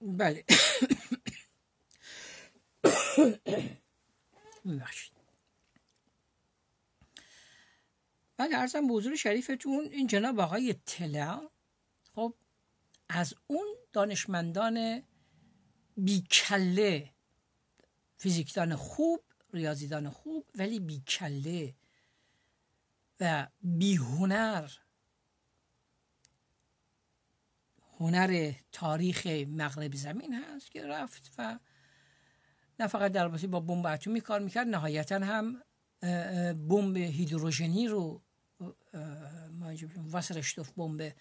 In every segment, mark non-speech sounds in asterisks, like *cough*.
بله ببخشید بله ارزم به حضور شریفتون این جناب آقای تلا خب از اون دانشمندان بیکله فیزیکدان خوب ریاضیدان خوب ولی بیکله و بیهنر هنر تاریخ مغرب زمین هست که رفت و نه فقط در با بمب اتمی کار میکرد نهایتا هم بمب هیدروژنی رو وسرشتوف بمب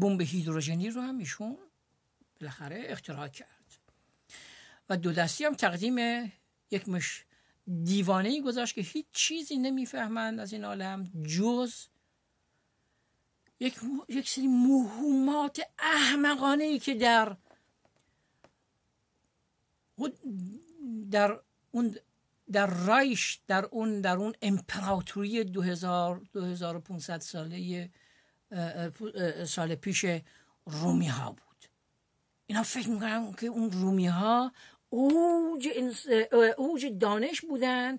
بمب هیدروژنی رو هم ایشون بالاخره اختراع کرد و دو دستی هم تقدیم یک مش دیوانه ای گذاشت که هیچ چیزی نمیفهمند از این عالم جز یک, یک سری مهمات احمقانه ای که در در اون در رایش در اون در اون امپراتوری 2000 2500 ساله سال پیش رومی ها بود اینا فکر میکنن که اون رومی ها اوج, اوج دانش بودن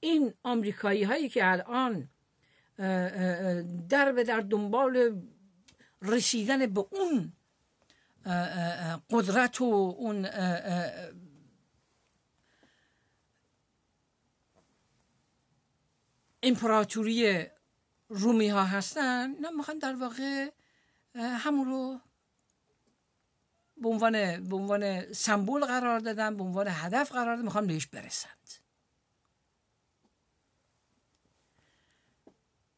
این آمریکایی هایی که الان در به در دنبال رسیدن به اون قدرت و اون امپراتوری رومی ها هستن نه میخوان در واقع همون رو به عنوان عنوان سمبول قرار دادن به عنوان هدف قرار دادن میخوان بهش برسند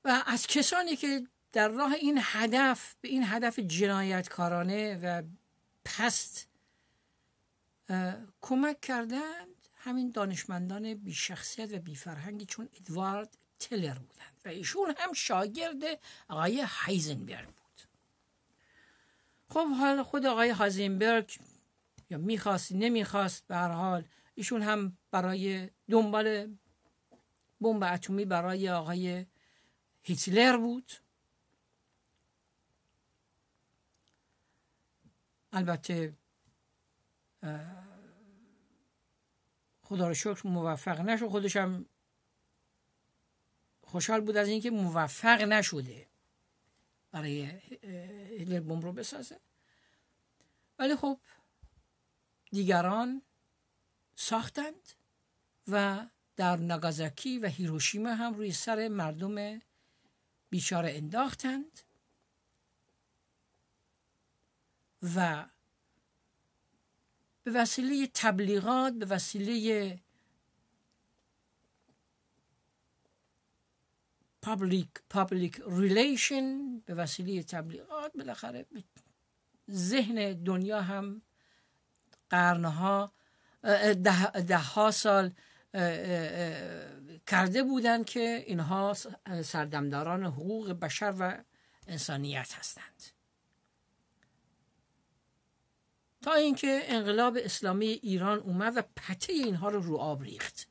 و از کسانی که در راه این هدف به این هدف جنایتکارانه و پست کمک کردند همین دانشمندان بی شخصیت و بی فرهنگی چون ادوارد تلر بودند و ایشون هم شاگرد آقای هایزنبرگ بود خب حال خود آقای هایزنبرگ یا میخواست نمیخواست به هر حال ایشون هم برای دنبال بمب اتمی برای آقای هیتلر بود البته خدا رو شکر موفق نشد خودشم خوشحال بود از اینکه موفق نشده برای هیتلر بمب رو بسازه ولی خب دیگران ساختند و در ناگازاکی و هیروشیما هم روی سر مردم بیچاره انداختند و به وسیله تبلیغات به وسیله پابلیک پابلیک ریلیشن به وسیله تبلیغات بالاخره ذهن دنیا هم قرنها ده, ده ها سال کرده بودند که اینها سردمداران حقوق بشر و انسانیت هستند تا اینکه انقلاب اسلامی ایران اومد و پته اینها رو رو آب ریخت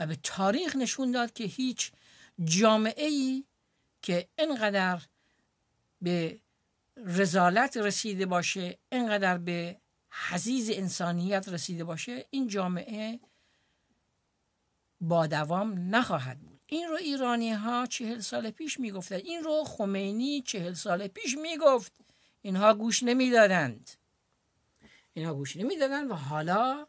و به تاریخ نشون داد که هیچ جامعه ای که انقدر به رزالت رسیده باشه انقدر به حزیز انسانیت رسیده باشه این جامعه با دوام نخواهد بود این رو ایرانی ها چهل سال پیش میگفتن این رو خمینی چهل سال پیش میگفت اینها گوش نمیدادند اینها گوش نمیدادند و حالا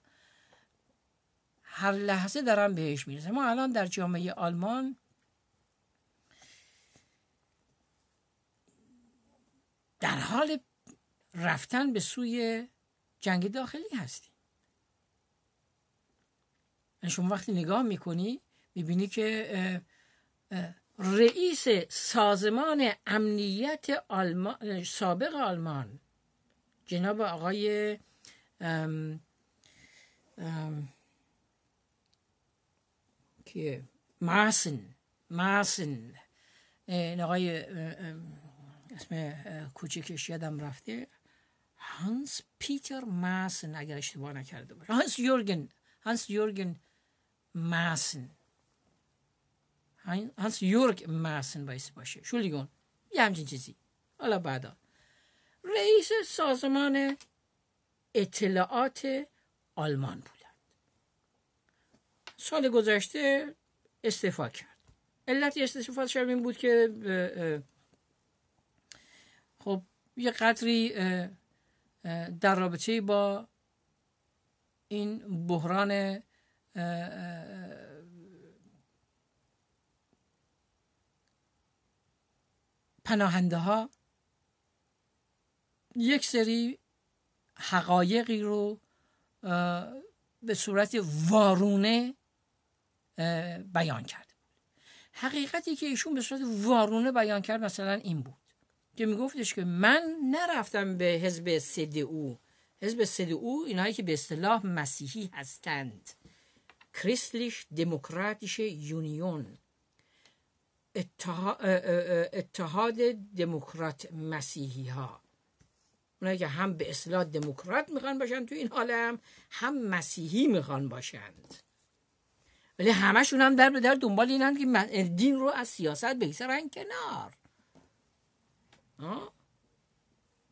هر لحظه دارن بهش میرسه ما الان در جامعه آلمان در حال رفتن به سوی جنگ داخلی هستیم یعنی شما وقتی نگاه میکنی میبینی که رئیس سازمان امنیت آلمان، سابق آلمان جناب آقای که ماسن ماسن این آقای اسم کوچکش یادم رفته هانس پیتر ماسن اگر اشتباه نکرده باشه هانس یورگن هانس یورگن ماسن هانس یورگ ماسن باید باشه شولیگون یه همچین چیزی حالا بعدا رئیس سازمان اطلاعات آلمان بودند سال گذشته استعفا کرد علت استفاده این بود که خب یه قدری در رابطه با این بحران پناهنده ها یک سری حقایقی رو به صورت وارونه بیان کرد حقیقتی که ایشون به صورت وارونه بیان کرد مثلا این بود که گفتش که من نرفتم به حزب او حزب او اینایی که به اصطلاح مسیحی هستند کریستلیش دموکراتیش یونیون اتحاد دموکرات مسیحی ها اونایی که هم به اصطلاح دموکرات میخوان باشند تو این عالم هم مسیحی میخوان باشند ولی همشون هم در به در دنبال اینند که دین رو از سیاست رنگ کنار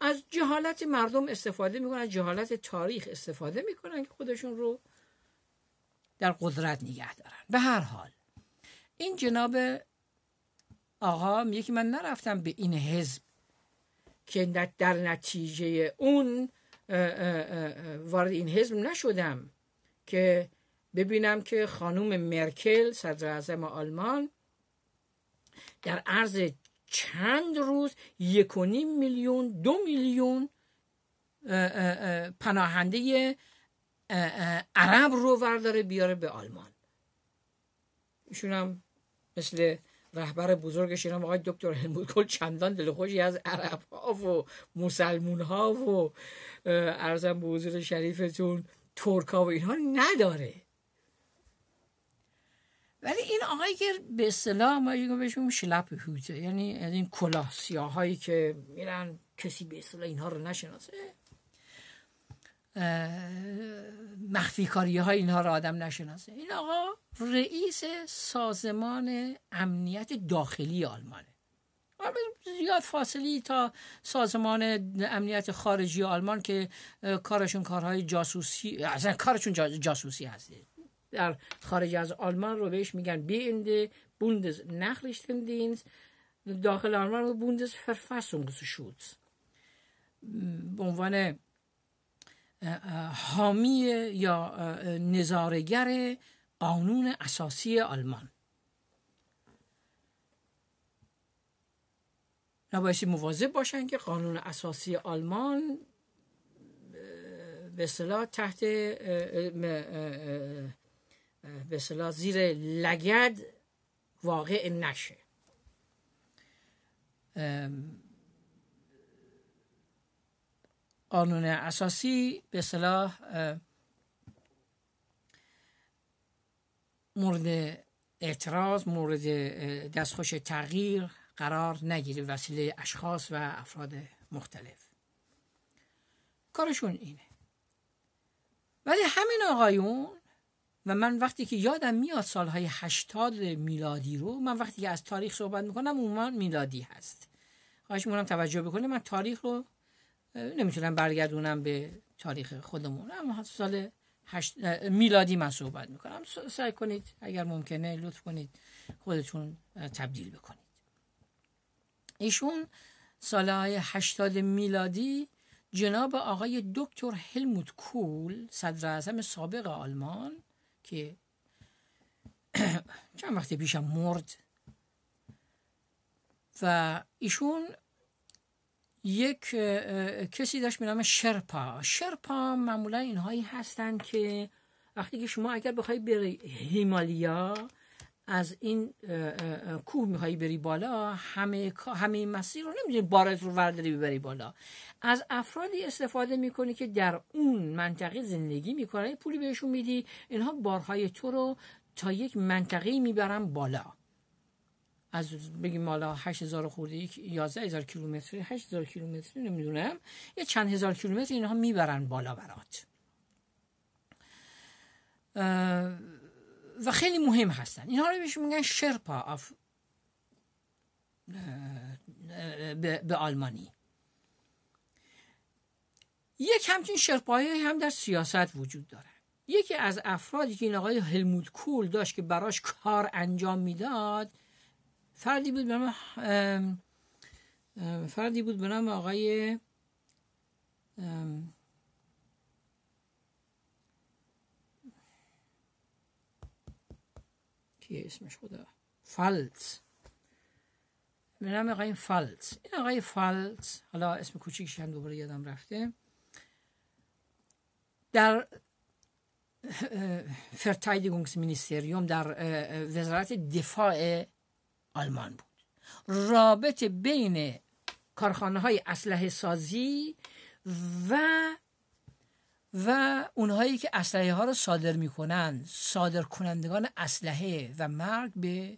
از جهالت مردم استفاده میکنن از جهالت تاریخ استفاده میکنن که خودشون رو در قدرت نگه دارن به هر حال این جناب آقا میگه که من نرفتم به این حزب که در نتیجه اون وارد این حزب نشدم که ببینم که خانوم مرکل صدر آلمان در عرض چند روز یک و نیم میلیون دو میلیون پناهنده عرب رو ورداره بیاره به آلمان ایشون هم مثل رهبر بزرگش اینا آقای دکتر هلموت کل چندان دلخوشی از عرب ها و مسلمون ها و ارزم به شریفتون ترک ها و اینها نداره ولی این آقایی که به اصطلاح ما یکم بهشون شلپ هوته یعنی از این کلاه هایی که میرن کسی به اصطلاح اینها رو نشناسه مخفی کاری های اینها رو آدم نشناسه این آقا رئیس سازمان امنیت داخلی آلمانه زیاد فاصلی تا سازمان امنیت خارجی آلمان که کارشون کارهای جاسوسی اصلا کارشون جاسوسی هست در خارج از آلمان رو بهش میگن بی بوندس بوندز دینز داخل آلمان رو بوندز شد به عنوان حامی یا نظارگر قانون اساسی آلمان نبایستی مواظب باشن که قانون اساسی آلمان به صلاح تحت به صلاح زیر لگد واقع نشه قانون اساسی به صلاح مورد اعتراض مورد دستخوش تغییر قرار نگیره وسیله اشخاص و افراد مختلف کارشون اینه ولی همین آقایون و من وقتی که یادم میاد سالهای 80 میلادی رو من وقتی که از تاریخ صحبت میکنم عنوان میلادی هست خواهش میکنم توجه بکنه من تاریخ رو نمیتونم برگردونم به تاریخ خودمون اما سال هشت... میلادی من صحبت میکنم سعی کنید اگر ممکنه لطف کنید خودتون تبدیل بکنید ایشون سالهای 80 میلادی جناب آقای دکتر هلموت کول صدر اعظم سابق آلمان که *clears throat* چند وقت پیشم مرد و ایشون یک کسی داشت به نام شرپا شرپا معمولا اینهایی هستند که وقتی که شما اگر بخواید بری هیمالیا از این کوه میخوای بری بالا همه همه این مسیر رو نمیدونی بارت رو ورداری ببری بالا از افرادی استفاده میکنی که در اون منطقه زندگی میکنن پولی بهشون میدی اینها بارهای تو رو تا یک منطقه میبرن بالا از بگیم حالا 8000 خورده 11000 کیلومتر 8000 کیلومتری نمیدونم یا چند هزار کیلومتر اینها میبرن بالا برات و خیلی مهم هستن اینها رو بهش میگن شرپا آف به آلمانی یک همچین شرپایی هم در سیاست وجود داره یکی از افرادی که این آقای هلمود کول داشت که براش کار انجام میداد فردی بود به فردی بود به نام آقای کیه اسمش خدا فالز به نام آقای فالز این آقای فالز حالا اسم کوچیکش هم دوباره یادم رفته در مینیستریوم در وزارت دفاع آلمان بود رابط بین کارخانه های اسلحه سازی و و اونهایی که اسلحه ها رو صادر میکنن صادر کنندگان اسلحه و مرگ به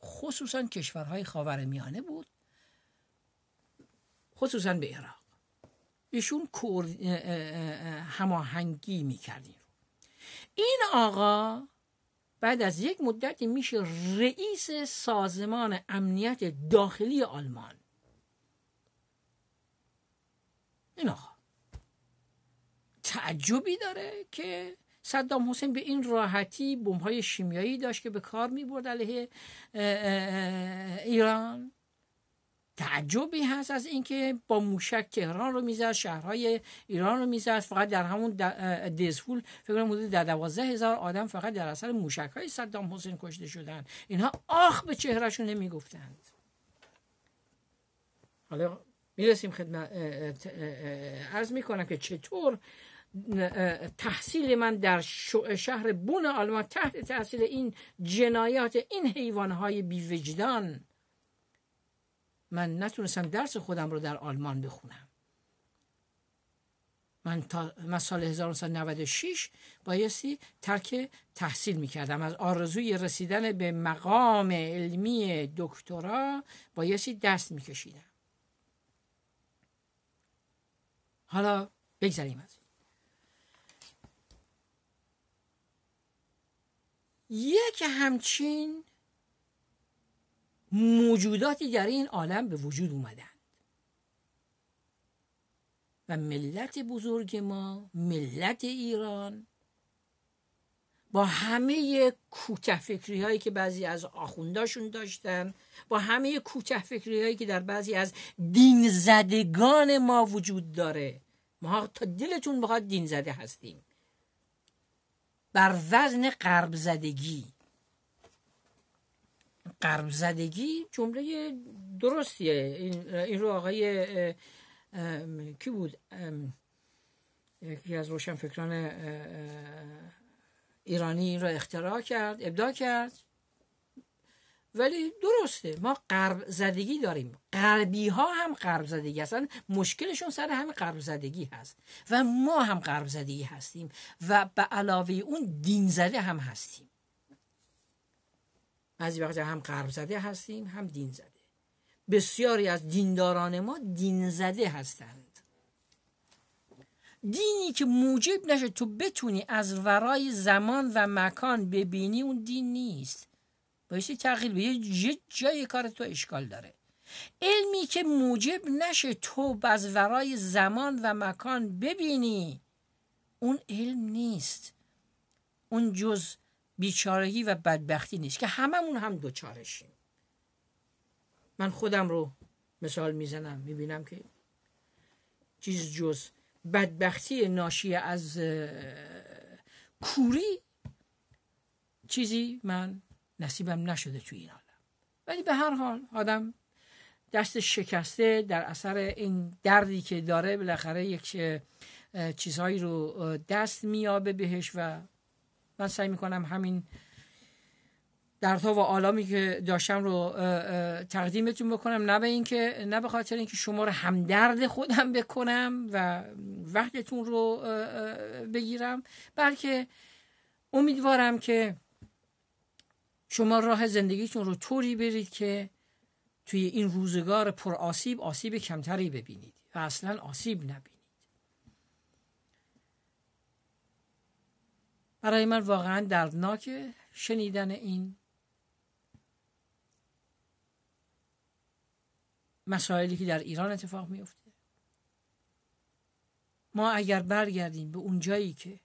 خصوصا کشورهای خاورمیانه بود خصوصا به عراق ایشون هماهنگی میکردیم این آقا بعد از یک مدتی میشه رئیس سازمان امنیت داخلی آلمان این آقا تعجبی داره که صدام حسین به این راحتی بمب‌های شیمیایی داشت که به کار می‌برد علیه ایران تعجبی هست از اینکه با موشک تهران رو میزد شهرهای ایران رو میزد فقط در همون دزفول فکر کنم حدود در هزار آدم فقط در اثر موشک های صدام حسین کشته شدن اینها آخ به چهرهشون نمیگفتند حالا میرسیم خدمت از میکنم که چطور تحصیل من در شهر بون آلمان تحت تحصیل این جنایات این حیوانهای بیوجدان من نتونستم درس خودم رو در آلمان بخونم من, تا من سال 1996 بایستی ترک تحصیل میکردم از آرزوی رسیدن به مقام علمی دکترا بایستی دست میکشیدم حالا بگذاریم از یک همچین موجوداتی در این عالم به وجود اومدند و ملت بزرگ ما ملت ایران با همه کوته هایی که بعضی از آخونداشون داشتن با همه کوته فکری هایی که در بعضی از دین زدگان ما وجود داره ما تا دلتون بخواد دین زده هستیم بر وزن قرب زدگی قرب زدگی جمله درستیه این, این رو آقای کی بود یکی از فکران ایرانی این رو اختراع کرد ابدا کرد ولی درسته ما قرب زدگی داریم غربی ها هم قرب زدگی هستن مشکلشون سر همین قرب زدگی هست و ما هم قرب زدگی هستیم و به علاوه اون دین زده هم هستیم بعضی وقتا هم قرب زده هستیم هم دین زده بسیاری از دینداران ما دین زده هستند دینی که موجب نشه تو بتونی از ورای زمان و مکان ببینی اون دین نیست بایستی تغییر به یه جای کار تو اشکال داره علمی که موجب نشه تو از ورای زمان و مکان ببینی اون علم نیست اون جز بیچارگی و بدبختی نیست که هممون هم دوچارشیم من خودم رو مثال میزنم میبینم که چیز جز بدبختی ناشی از کوری چیزی من نصیبم نشده تو این عالم ولی به هر حال آدم دست شکسته در اثر این دردی که داره بالاخره یک چیزهایی رو دست میابه بهش و من سعی میکنم همین دردها و آلامی که داشتم رو تقدیمتون بکنم نه به اینکه نه به خاطر اینکه شما رو همدرد خودم بکنم و وقتتون رو بگیرم بلکه امیدوارم که شما راه زندگیتون رو طوری برید که توی این روزگار پر آسیب آسیب کمتری ببینید و اصلا آسیب نبینید برای من واقعا دردناک شنیدن این مسائلی که در ایران اتفاق میفته ما اگر برگردیم به اون جایی که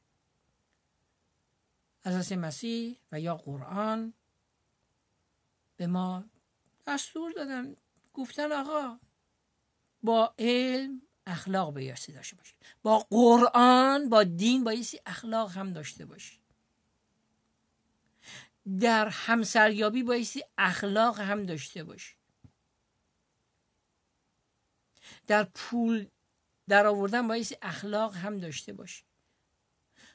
از مسیح و یا قرآن به ما دستور دادن گفتن آقا با علم اخلاق بایستی داشته باشید با قرآن با دین بایستی اخلاق هم داشته باشی. در همسریابی بایستی اخلاق هم داشته باشی. در پول در آوردن بایستی اخلاق هم داشته باشی.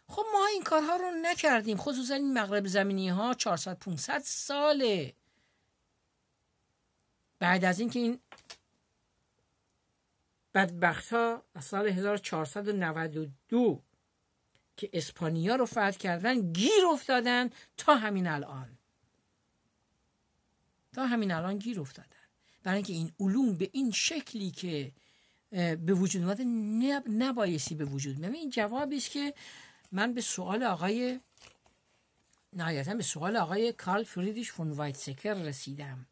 خب ما این کارها رو نکردیم خصوصا این مغرب زمینی ها 400 500 ساله بعد از اینکه این بدبخت ها از سال 1492 که اسپانیا رو فتح کردن گیر افتادن تا همین الان تا همین الان گیر افتادن برای اینکه این علوم به این شکلی که به وجود اومده نب... نبایستی به وجود میاد این جوابی است که من به سوال آقای نهایتا به سوال آقای کارل فریدیش فون وایتسکر رسیدم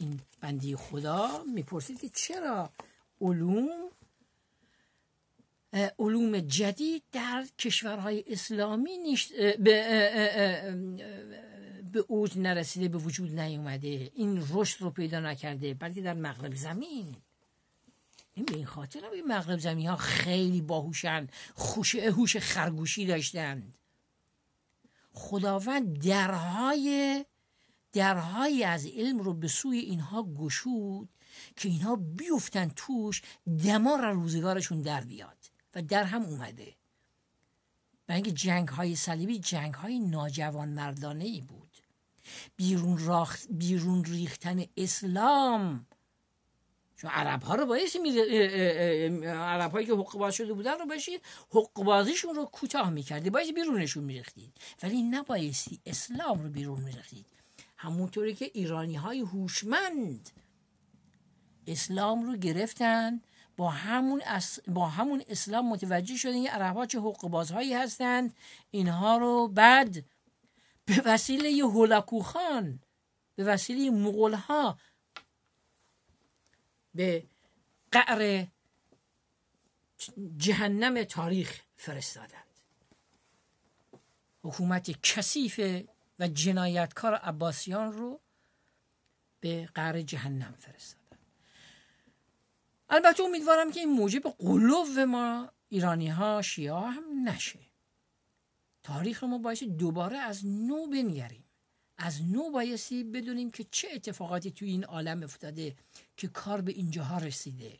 این بندی خدا میپرسید که چرا علوم علوم جدید در کشورهای اسلامی نیش به, به اوج نرسیده به وجود نیومده این رشد رو پیدا نکرده بلکه در مغرب زمین این به این خاطر این مغرب زمین ها خیلی باهوشن خوش هوش خرگوشی داشتند خداوند درهای درهایی از علم رو به سوی اینها گشود که اینها بیفتن توش دمار روزگارشون در بیاد و در هم اومده و اینکه جنگ های صلیبی جنگ های ناجوان مردانه ای بود بیرون, بیرون ریختن اسلام چون عرب رو بایستی می هایی که حقباز شده بودن رو باشید حق رو کوتاه میکردی بایستی بیرونشون میریختید ولی نبایستی اسلام رو بیرون میریختید همونطوری که ایرانی های هوشمند اسلام رو گرفتن با همون, اس... با همون اسلام متوجه شدن این عرب ها چه حقوق بازهایی هستند اینها رو بعد به وسیله خان به وسیله مغول ها به قعر جهنم تاریخ فرستادند حکومت کثیف و جنایتکار عباسیان رو به قهر جهنم فرستادن البته امیدوارم که این موجب قلوب ما ایرانی ها شیعه هم نشه تاریخ رو ما باید دوباره از نو بنگریم از نو بایستی بدونیم که چه اتفاقاتی توی این عالم افتاده که کار به اینجاها رسیده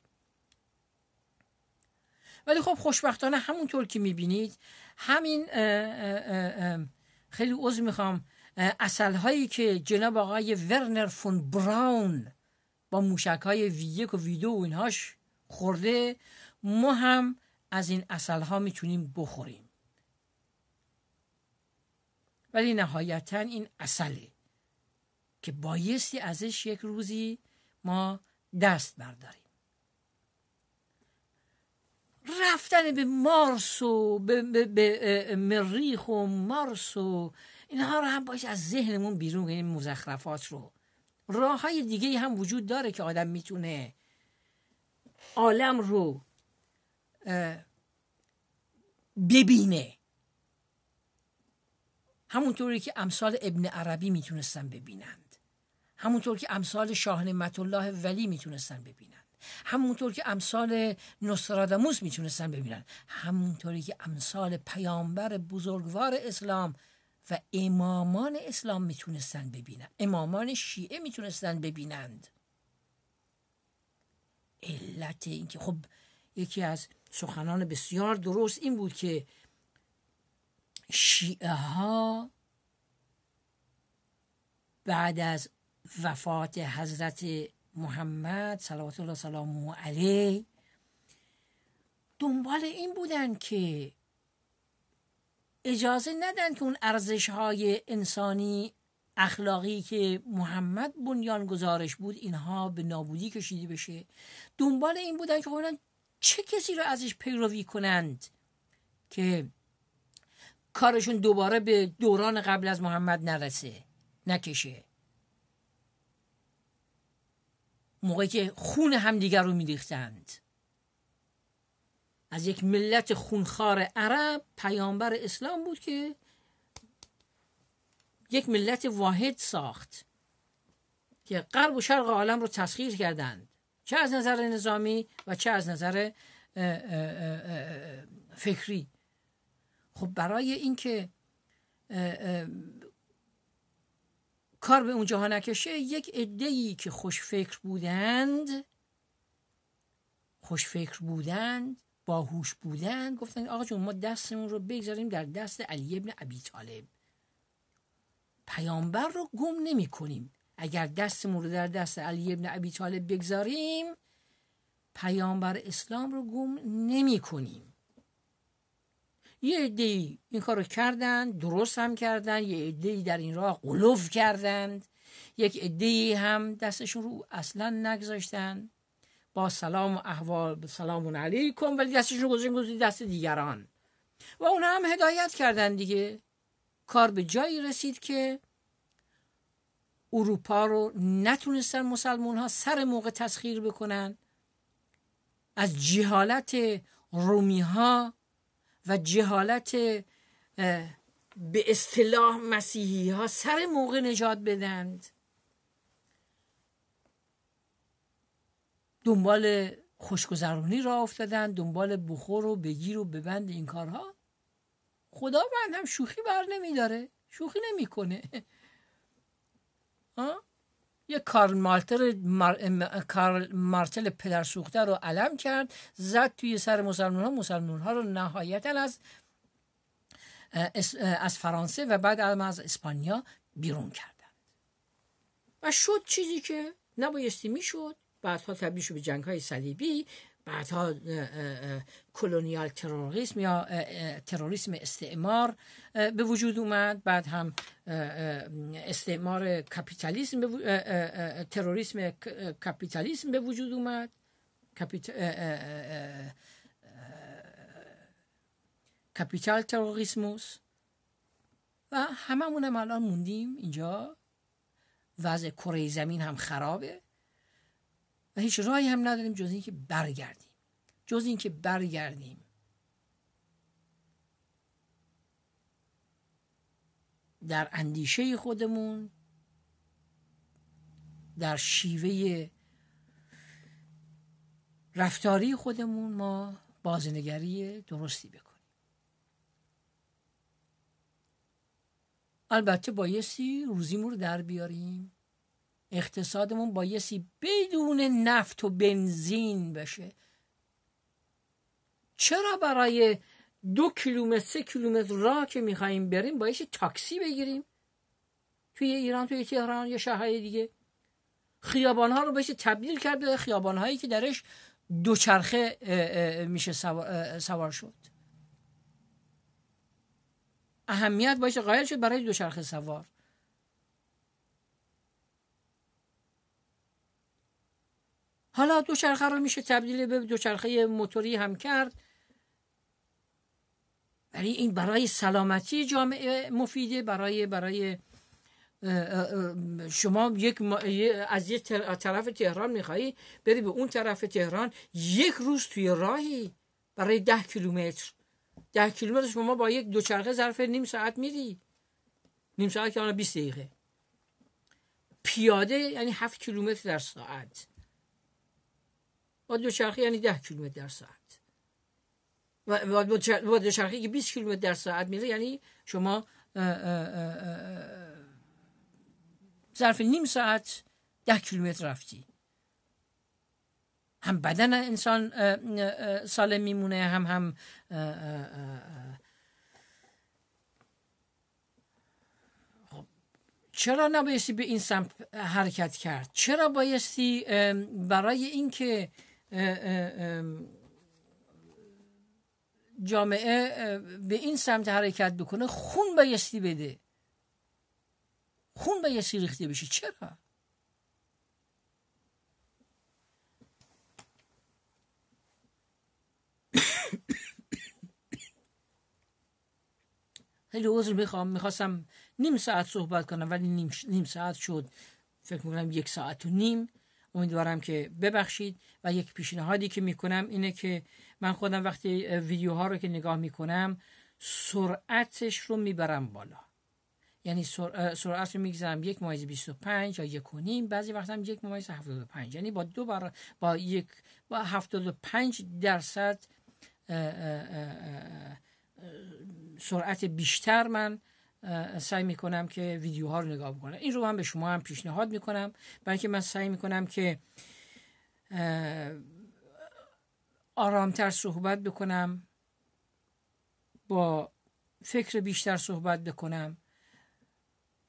ولی خب خوشبختانه همونطور که میبینید همین خیلی عضو میخوام اصل هایی که جناب آقای ورنر فون براون با موشک های ویک و ویدو و اینهاش خورده ما هم از این اصل ها میتونیم بخوریم ولی نهایتا این اصله که بایستی ازش یک روزی ما دست برداریم رفتن به مارس و به, به, مریخ و مارس و اینها رو هم باش از ذهنمون بیرون این مزخرفات رو راه های دیگه هم وجود داره که آدم میتونه عالم رو ببینه همونطوری که امثال ابن عربی میتونستن ببینند همونطور که امثال شاهن الله ولی میتونستن ببینند همونطور که امثال نوستراداموس میتونستن ببینن همونطوری که امثال پیامبر بزرگوار اسلام و امامان اسلام میتونستن ببینن امامان شیعه میتونستن ببینند علت این خب یکی از سخنان بسیار درست این بود که شیعه ها بعد از وفات حضرت محمد صلوات الله سلام علیه دنبال این بودن که اجازه ندن که اون ارزش های انسانی اخلاقی که محمد بنیان گزارش بود اینها به نابودی کشیده بشه دنبال این بودن که ببینن خب چه کسی رو ازش پیروی کنند که کارشون دوباره به دوران قبل از محمد نرسه نکشه موقعی که خون همدیگر رو میریختند از یک ملت خونخوار عرب پیامبر اسلام بود که یک ملت واحد ساخت که غرب و شرق عالم رو تسخیر کردند چه از نظر نظامی و چه از نظر فکری خب برای اینکه کار به اونجاها نکشه یک عده‌ای که خوش فکر بودند خوش فکر بودند باهوش بودند گفتن آقا جون ما دستمون رو بگذاریم در دست علی ابن ابی طالب پیامبر رو گم نمی کنیم اگر دستمون رو در دست علی ابن ابی طالب بگذاریم پیامبر اسلام رو گم نمی کنیم یه ای این کارو کردن درست هم کردن یه ای در این راه قلوف کردند یک ای هم دستشون رو اصلا نگذاشتن با سلام و احوال سلام علیکم ولی دستشون گذاشتن گذاشتن دست دیگران و اونا هم هدایت کردن دیگه کار به جایی رسید که اروپا رو نتونستن مسلمون ها سر موقع تسخیر بکنن از جهالت رومی ها و جهالت به اصطلاح مسیحی ها سر موقع نجات بدند دنبال خوشگذرانی را افتادن دنبال بخور و بگیر و ببند این کارها خدا هم شوخی بر نمی داره شوخی نمیکنه *laughs* یه کارل مارتل پدر سوخته رو علم کرد زد توی سر مسلمان ها مسلمان ها رو نهایتا از از فرانسه و بعد از اسپانیا بیرون کردند و شد چیزی که نبایستی میشد بعدها تبدیل شد به جنگ های صلیبی بعدها کلونیال تروریسم یا تروریسم استعمار به وجود اومد بعد هم استعمار کپیتالیسم تروریسم کپیتالیسم به وجود اومد کپیتال تروریسموس و همه الان موندیم اینجا وضع کره زمین هم خرابه هیچ راهی هم نداریم جز اینکه برگردیم جز اینکه برگردیم در اندیشه خودمون در شیوه رفتاری خودمون ما بازنگری درستی بکنیم البته بایستی روزیمون رو در بیاریم اقتصادمون بایستی بدون نفت و بنزین بشه چرا برای دو کیلومتر سه کیلومتر راه که میخواییم بریم بایستی تاکسی بگیریم توی ایران توی تهران یا شهرهای دیگه خیابانها رو بشه تبدیل کرد به خیابانهایی که درش دوچرخه میشه سوار, شد اهمیت باشه قایل شد برای دوچرخه سوار حالا دوچرخه رو میشه تبدیل به دوچرخه موتوری هم کرد ولی این برای سلامتی جامعه مفیده برای برای شما یک از یک طرف تهران میخوایی بری به اون طرف تهران یک روز توی راهی برای ده کیلومتر ده کیلومتر شما با یک دوچرخه ظرف نیم ساعت میری نیم ساعت که آنها 20 دقیقه پیاده یعنی هفت کیلومتر در ساعت با دوچرخه یعنی ده کیلومتر در ساعت و با دوچرخه که 20 کیلومتر در ساعت میره یعنی شما ظرف نیم ساعت ده کیلومتر رفتی هم بدن انسان سالم میمونه هم هم خب، چرا نبایستی به این سمت حرکت کرد چرا بایستی برای اینکه جامعه به این سمت حرکت بکنه خون بایستی بده خون بایستی ریخته بشه چرا؟ خیلی عذر میخوام میخواستم نیم ساعت صحبت کنم ولی نیم, نیم ساعت شد فکر میکنم یک ساعت و نیم امیدوارم که ببخشید و یک پیشنهادی که میکنم اینه که من خودم وقتی ویدیوها رو که نگاه میکنم سرعتش رو میبرم بالا یعنی سرعت رو میگذارم یک مایز 25 یا یک و نیم بعضی وقت هم یک مایز پنج یعنی با دو بر... با یک با 75 درصد سرعت بیشتر من سعی میکنم که ویدیوها رو نگاه بکنم این رو هم به شما هم پیشنهاد میکنم برای اینکه من سعی میکنم که آرامتر صحبت بکنم با فکر بیشتر صحبت بکنم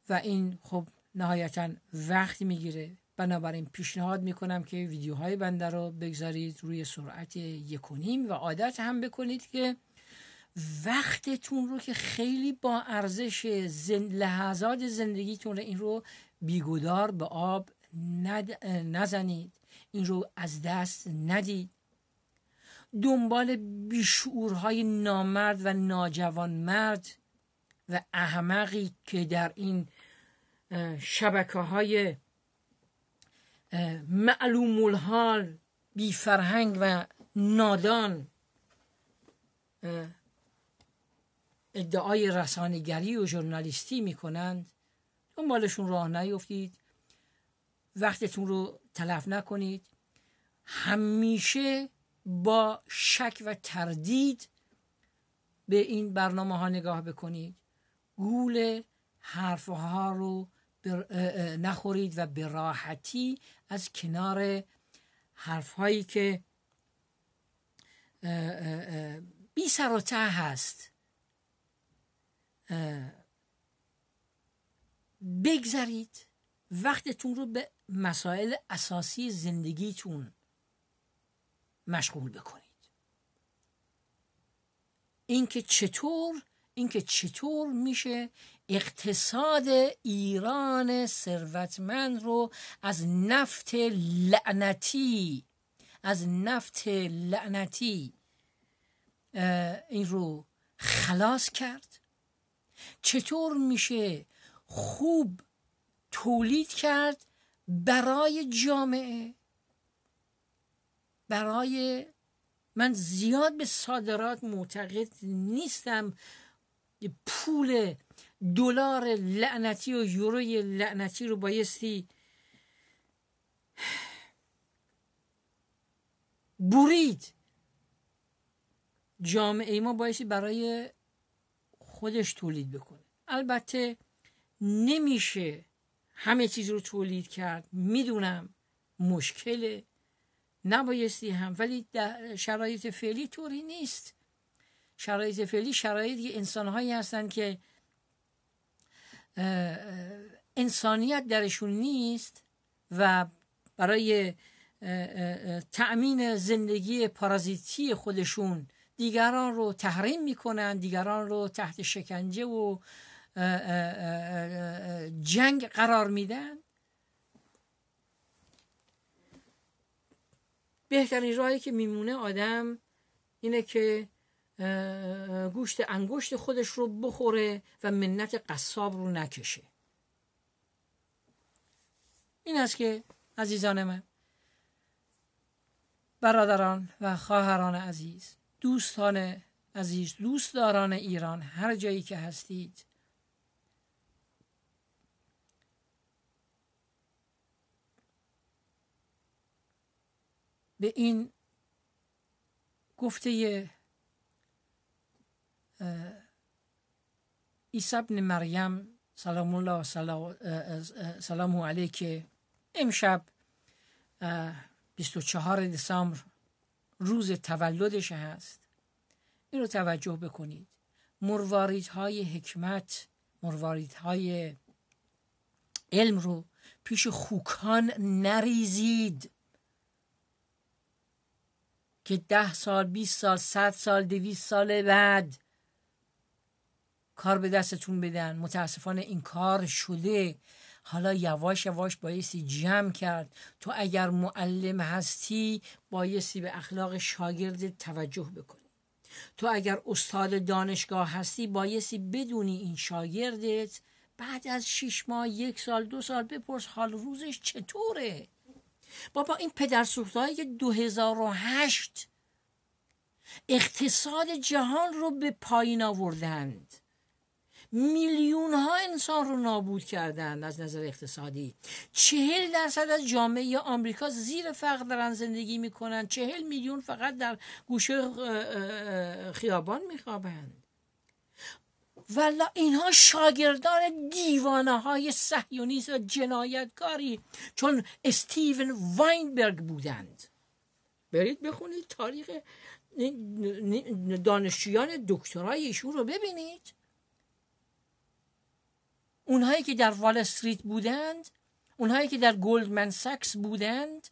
و این خب نهایتا وقت میگیره بنابراین پیشنهاد میکنم که ویدیوهای بنده رو بگذارید روی سرعت یکونیم و عادت هم بکنید که وقتتون رو که خیلی با ارزش زن لحظات زندگیتون رو این رو بیگودار به آب ند... نزنید این رو از دست ندید دنبال بیشعورهای نامرد و مرد و احمقی که در این شبکه های معلوم الحال بیفرهنگ و نادان ادعای رسانگری و ژورنالیستی میکنند دنبالشون راه نیفتید وقتتون رو تلف نکنید همیشه با شک و تردید به این برنامه ها نگاه بکنید گول حرف ها رو نخورید و به راحتی از کنار حرفهایی که بی سر و ته هست بگذرید وقتتون رو به مسائل اساسی زندگیتون مشغول بکنید اینکه چطور اینکه چطور میشه اقتصاد ایران ثروتمند رو از نفت لعنتی از نفت لعنتی این رو خلاص کرد چطور میشه خوب تولید کرد برای جامعه برای من زیاد به صادرات معتقد نیستم پول دلار لعنتی و یوروی لعنتی رو بایستی برید جامعه ما بایستی برای خودش تولید بکنه البته نمیشه همه چیز رو تولید کرد میدونم مشکله نبایستی هم ولی در شرایط فعلی طوری نیست شرایط فعلی شرایطی انسانهایی هستند که انسانیت درشون نیست و برای تأمین زندگی پارازیتی خودشون دیگران رو تحریم میکنن دیگران رو تحت شکنجه و جنگ قرار میدن بهترین راهی که میمونه آدم اینه که گوشت انگشت خودش رو بخوره و منت قصاب رو نکشه این است که عزیزان من برادران و خواهران عزیز دوستان عزیز دوستداران ایران هر جایی که هستید به این گفته عیسی ابن مریم سلام الله و سلام علیه که امشب 24 دسامبر روز تولدش هست این رو توجه بکنید های حکمت های علم رو پیش خوکان نریزید که ده سال بیست سال صد سال دویست سال بعد کار به دستتون بدن متاسفانه این کار شده حالا یواش یواش بایستی جمع کرد تو اگر معلم هستی بایستی به اخلاق شاگرد توجه بکنی تو اگر استاد دانشگاه هستی بایستی بدونی این شاگردت بعد از شیش ماه یک سال دو سال بپرس حال روزش چطوره بابا این پدر سوختهایی که 2008 اقتصاد جهان رو به پایین آوردند میلیون ها انسان رو نابود کردند از نظر اقتصادی چهل درصد از جامعه آمریکا زیر فقر دارن زندگی میکنن چهل میلیون فقط در گوشه خیابان میخوابند ولا اینها شاگردان دیوانه های سهیونیست و جنایتکاری چون استیون واینبرگ بودند برید بخونید تاریخ دانشجویان دکترای ایشون رو ببینید اونهایی که در وال استریت بودند اونهایی که در گلدمن ساکس بودند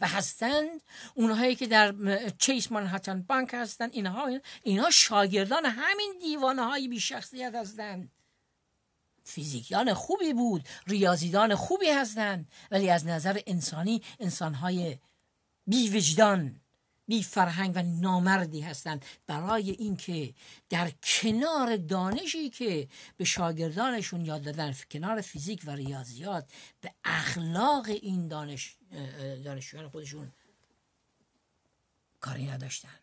و هستند اونهایی که در چیس مانهاتن بانک هستند اینها اینها شاگردان همین دیوانه های بی شخصیت هستند فیزیکیان خوبی بود ریاضیدان خوبی هستند ولی از نظر انسانی انسانهای بیوجدان بی فرهنگ و نامردی هستند برای اینکه در کنار دانشی که به شاگردانشون یاد دادن کنار فیزیک و ریاضیات به اخلاق این دانش دانشجویان خودشون کاری نداشتن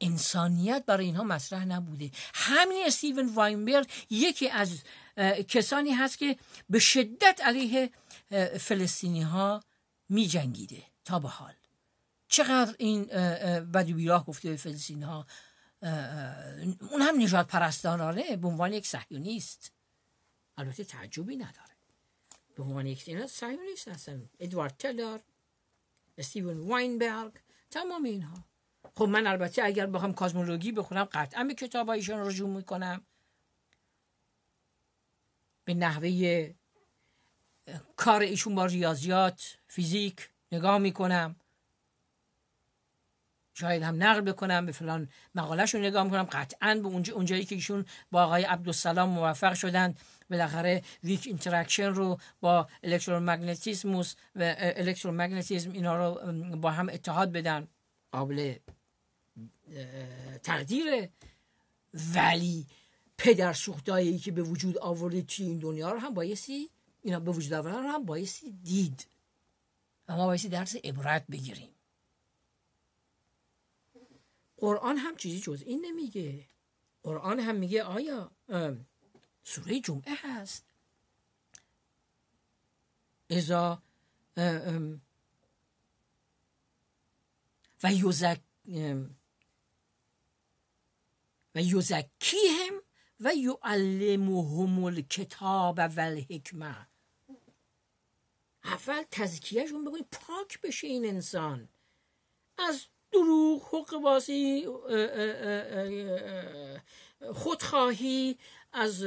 انسانیت برای اینها مطرح نبوده همین استیون واینبرگ یکی از کسانی هست که به شدت علیه فلسطینی ها می جنگیده تا به حال چقدر این بدو بیراه گفته فلسطین ها اون هم نجات پرستانانه به عنوان یک صهیونیست البته تعجبی نداره به عنوان یک اینا صهیونیست هستن ادوارد تلر استیون واینبرگ تمام اینها خب من البته اگر بخوام کازمولوگی بخونم قطعا به کتاب ایشون رجوع میکنم به نحوه کار ایشون با ریاضیات فیزیک نگاه میکنم شاید هم نقل بکنم به فلان مقالهشون نگاه میکنم قطعا به اونجا اونجایی که ایشون با آقای عبدالسلام موفق شدند بالاخره ویک اینتراکشن رو با الکترومگنتیسموس و الکترومگنتیسم اینا رو با هم اتحاد بدن قابل تقدیره ولی پدر سوختایی که به وجود آورده توی این دنیا رو هم بایستی اینا به وجود آوردن رو هم بایستی دید و ما بایستی درس عبرت بگیریم قرآن هم چیزی جز این نمیگه قرآن هم میگه آیا سوره جمعه هست ازا و یوزک و هم و یعلمهم کتاب و الحکمه اول تزکیهشون بکنید پاک بشه این انسان از دروغ حق بازی خودخواهی از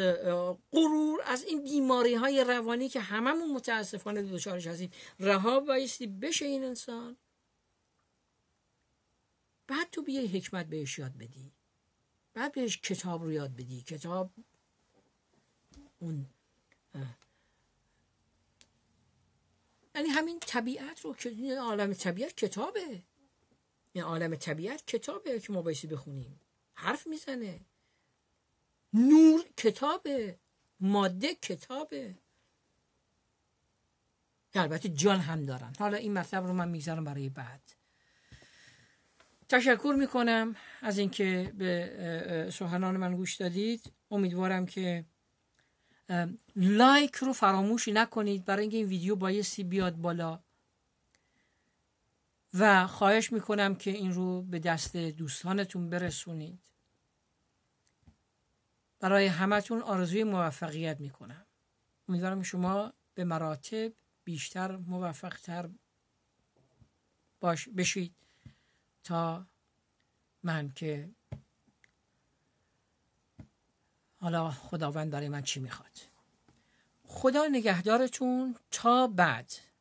غرور از این بیماری های روانی که هممون متاسفانه دچارش هستیم رها بایستی بشه این انسان بعد تو بیای حکمت بهش یاد بدی بعد بهش کتاب رو یاد بدی کتاب اون یعنی همین طبیعت رو که عالم طبیعت کتابه این عالم طبیعت کتابه که ما بایستی بخونیم حرف میزنه نور کتابه ماده کتابه که البته جان هم دارن حالا این مطلب رو من میذارم برای بعد تشکر میکنم از اینکه به سخنان من گوش دادید امیدوارم که لایک رو فراموش نکنید برای اینکه این ویدیو بایستی بیاد بالا و خواهش میکنم که این رو به دست دوستانتون برسونید برای همتون آرزوی موفقیت میکنم امیدوارم شما به مراتب بیشتر موفقتر باش بشید تا من که حالا خداوند برای من چی میخواد خدا نگهدارتون تا بعد